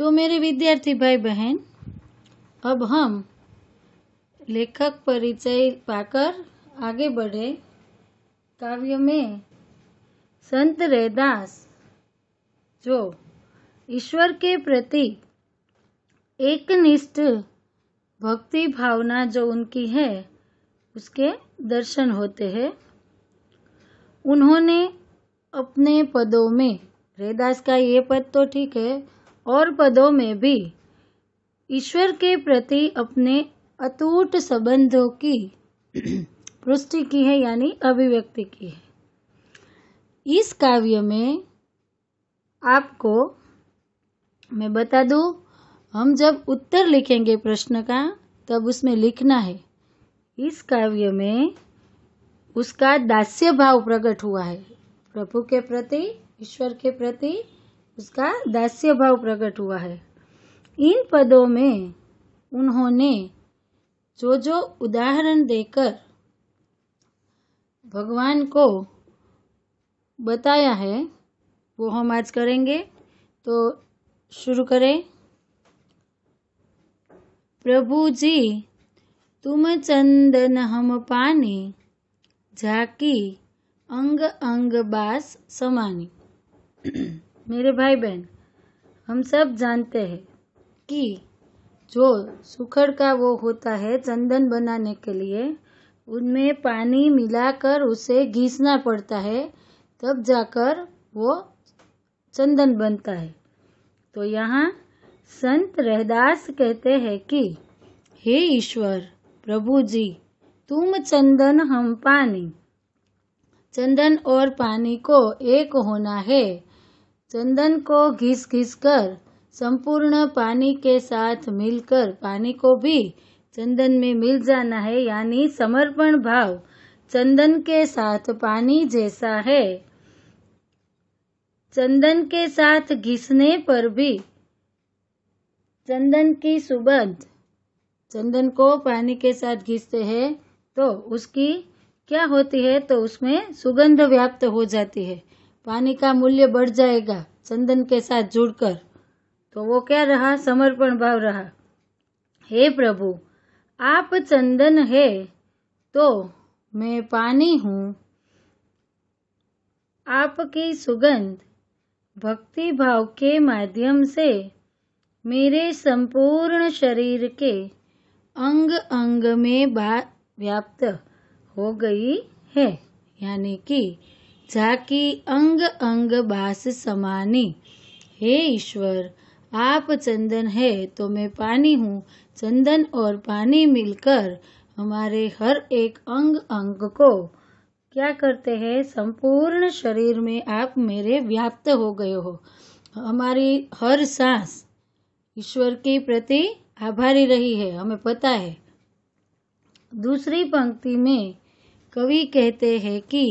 तो मेरे विद्यार्थी भाई बहन अब हम लेखक परिचय पाकर आगे बढ़े काव्य में संत रैदास जो ईश्वर के प्रति एक निष्ठ भक्ति भावना जो उनकी है उसके दर्शन होते हैं उन्होंने अपने पदों में रेदास का ये पद तो ठीक है और पदों में भी ईश्वर के प्रति अपने अतूट संबंधों की पुष्टि की है यानी अभिव्यक्ति की है इस काव्य में आपको मैं बता दूं हम जब उत्तर लिखेंगे प्रश्न का तब उसमें लिखना है इस काव्य में उसका दास्य भाव प्रकट हुआ है प्रभु के प्रति ईश्वर के प्रति उसका दास्य भाव प्रकट हुआ है इन पदों में उन्होंने जो जो उदाहरण देकर भगवान को बताया है वो हम आज करेंगे तो शुरू करें प्रभु जी तुम चंदन हम पाने झाकी अंग अंग बास समानी मेरे भाई बहन हम सब जानते हैं कि जो सुखड़ का वो होता है चंदन बनाने के लिए उनमें पानी मिलाकर उसे घीसना पड़ता है तब जाकर वो चंदन बनता है तो यहाँ संत रहदास कहते हैं कि हे ईश्वर प्रभु जी तुम चंदन हम पानी चंदन और पानी को एक होना है चंदन को घिस घिस कर संपूर्ण पानी के साथ मिलकर पानी को भी चंदन में मिल जाना है यानी समर्पण भाव चंदन के साथ पानी जैसा है चंदन के साथ घिसने पर भी चंदन की सुगंध चंदन को पानी के साथ घिसते हैं तो उसकी क्या होती है तो उसमें सुगंध व्याप्त हो जाती है पानी का मूल्य बढ़ जाएगा चंदन के साथ जुड़कर तो वो क्या रहा समर्पण भाव रहा हे प्रभु आप चंदन है तो मैं पानी हूँ आपकी सुगंध भक्ति भाव के माध्यम से मेरे संपूर्ण शरीर के अंग अंग में व्याप्त हो गई है यानी कि जाकी अंग अंग बास समानी हे ईश्वर आप चंदन है तो मैं पानी हूँ चंदन और पानी मिलकर हमारे हर एक अंग अंग को क्या करते हैं संपूर्ण शरीर में आप मेरे व्याप्त हो गए हो हमारी हर सांस ईश्वर के प्रति आभारी रही है हमें पता है दूसरी पंक्ति में कवि कहते हैं कि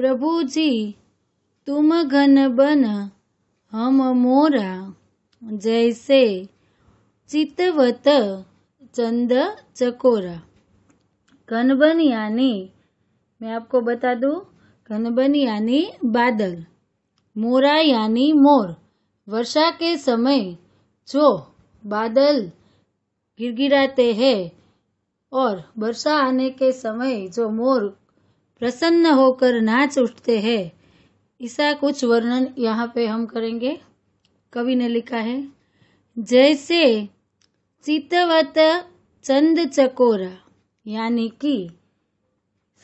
प्रभु जी तुम घन बन हम मोरा जैसे चितवत चंद चकोरा घनबन यानी मैं आपको बता दूं घनबन यानी बादल मोरा यानी मोर वर्षा के समय जो बादल गिर गिराते हैं और वर्षा आने के समय जो मोर प्रसन्न होकर नाच उठते हैं ऐसा कुछ वर्णन यहाँ पे हम करेंगे कवि ने लिखा है जैसे चितवत चंद चकोरा यानी कि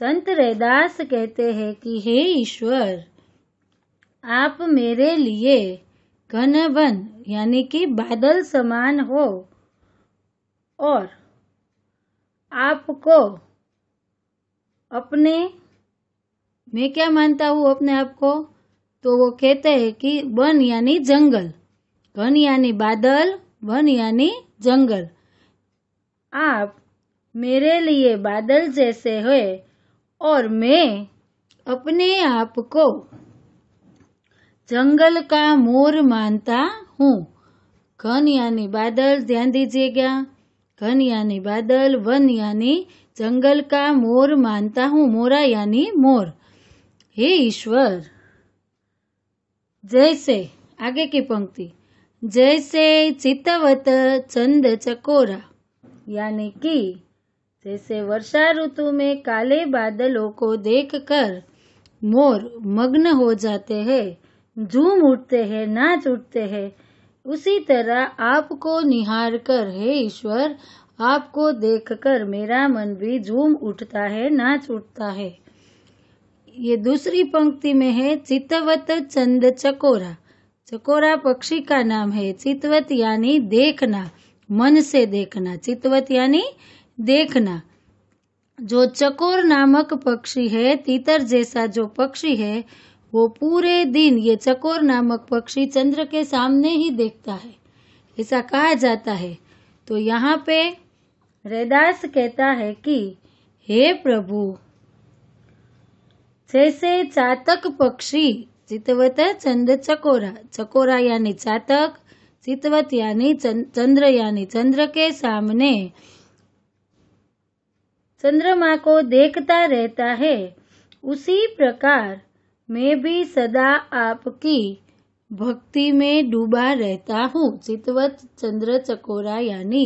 संत रैदास कहते हैं कि हे ईश्वर आप मेरे लिए घन वन यानी कि बादल समान हो और आपको अपने मैं क्या मानता हूँ अपने आप को तो वो कहते हैं कि वन यानी जंगल घन यानी बादल वन यानी जंगल आप मेरे लिए बादल जैसे है और मैं अपने आप को जंगल का मोर मानता हूँ घन यानी बादल ध्यान दीजिएगा घन यानी बादल वन यानी जंगल का मोर मानता हूँ मोरा यानी मोर हे ईश्वर जैसे आगे की पंक्ति जैसे चितवत चंद चकोरा यानी कि जैसे वर्षा ऋतु में काले बादलों को देखकर मोर मग्न हो जाते हैं झूम उठते हैं नाच उठते हैं उसी तरह आपको निहार कर हे ईश्वर आपको देखकर मेरा मन भी झूम उठता है नाच उठता है ये दूसरी पंक्ति में है चितवत चंद चकोरा चकोरा पक्षी का नाम है चितवत यानी देखना मन से देखना चितवत यानी देखना जो चकोर नामक पक्षी है तीतर जैसा जो पक्षी है वो पूरे दिन ये चकोर नामक पक्षी चंद्र के सामने ही देखता है ऐसा कहा जाता है तो यहाँ पे रेदास कहता है कि हे प्रभु जैसे चातक पक्षी चितवत चंद चकोरा चकोरा यानी चातक चितवत यानी चंद्र यानी चंद्र के सामने चंद्रमा को देखता रहता है उसी प्रकार मैं भी सदा आपकी भक्ति में डूबा रहता हूँ चितवत चंद्र चकोरा यानी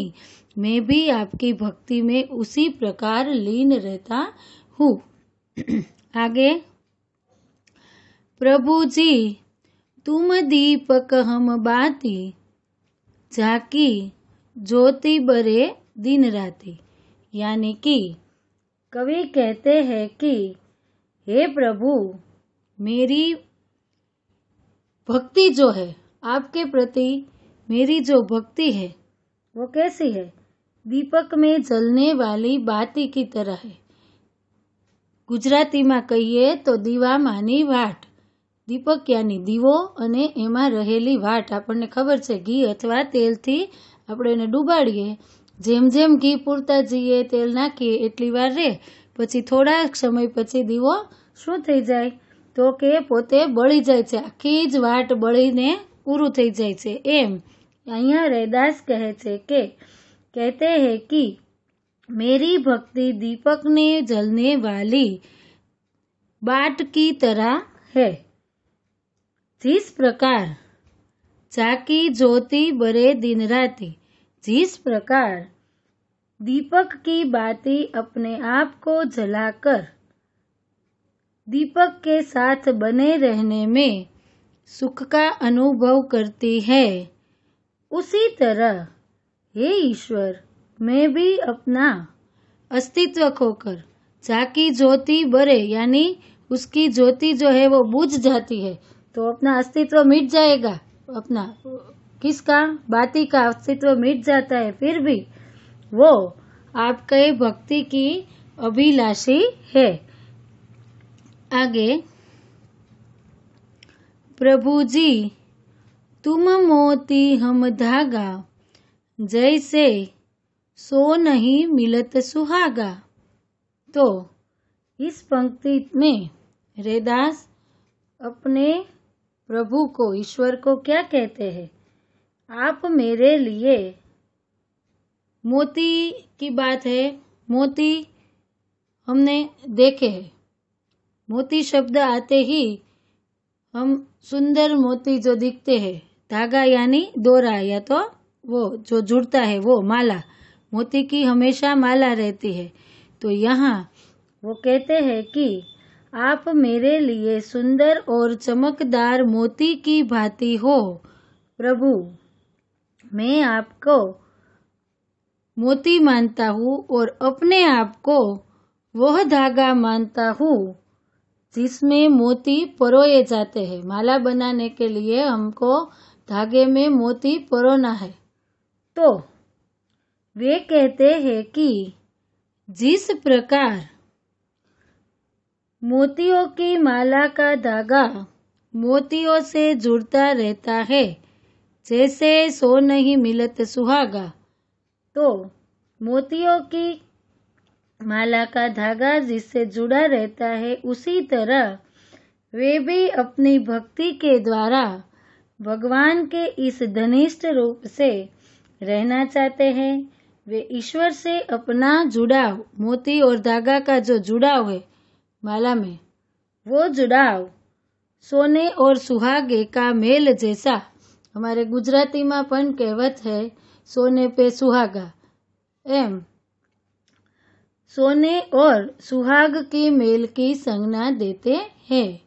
मैं भी आपकी भक्ति में उसी प्रकार लीन रहता हूँ आगे प्रभु जी तुम दीपक हम बाती झाकी ज्योति बरे दिन राती यानी कि कवि कहते हैं कि हे प्रभु मेरी भक्ति जो है आपके प्रति मेरी जो भक्ति है वो कैसी है दीपक में जलने वाली बाती की तरह है ગુજરાતીમાં કહીએ તો દીવામાંની વાટ દીપકિયાની દીવો અને એમાં રહેલી વાટ આપણને ખબર છે ઘી અથવા તેલથી આપણે એને ડૂબાડીએ જેમ જેમ ઘી પૂરતા જઈએ તેલ નાખીએ એટલી વાર રહે પછી થોડા સમય પછી દીવો શું થઈ જાય તો કે પોતે બળી જાય છે આખી જ વાટ બળીને પૂરું થઈ જાય છે એમ અહીંયા રૈદાસ કહે છે કે કહેતે હે કી मेरी भक्ति दीपक ने जलने वाली बाट की तरह है जिस प्रकार जाकी ज्योति बरे दिन राती जिस प्रकार दीपक की बाती अपने आप को जलाकर दीपक के साथ बने रहने में सुख का अनुभव करती है उसी तरह हे ईश्वर मैं भी अपना अस्तित्व खोकर जाकी ज्योति बरे यानी उसकी ज्योति जो है वो बुझ जाती है तो अपना अस्तित्व मिट जाएगा अपना किसका बाती का अस्तित्व मिट जाता है फिर भी वो आपके भक्ति की अभिलाषी है आगे प्रभु जी तुम मोती हम धागा जैसे सो नहीं मिलत सुहागा तो इस पंक्ति में रेदास अपने प्रभु को ईश्वर को क्या कहते हैं आप मेरे लिए मोती की बात है मोती हमने देखे है मोती शब्द आते ही हम सुंदर मोती जो दिखते हैं धागा यानी दोरा या तो वो जो जुड़ता है वो माला मोती की हमेशा माला रहती है तो यहाँ वो कहते हैं कि आप मेरे लिए सुंदर और चमकदार मोती की भांति हो प्रभु मैं आपको मोती मानता हूँ और अपने आप को वह धागा मानता हूँ जिसमें मोती परोए जाते हैं माला बनाने के लिए हमको धागे में मोती परोना है तो वे कहते हैं कि जिस प्रकार मोतियों की माला का धागा मोतियों से जुड़ता रहता है जैसे सो नहीं मिलत सुहागा तो मोतियों की माला का धागा जिससे जुड़ा रहता है उसी तरह वे भी अपनी भक्ति के द्वारा भगवान के इस धनिष्ठ रूप से रहना चाहते हैं वे ईश्वर से अपना जुड़ाव मोती और धागा का जो जुड़ाव है माला में वो जुड़ाव सोने और सुहागे का मेल जैसा हमारे में पन कहवत है सोने पे सुहागा एम सोने और सुहाग की मेल की संज्ञा देते हैं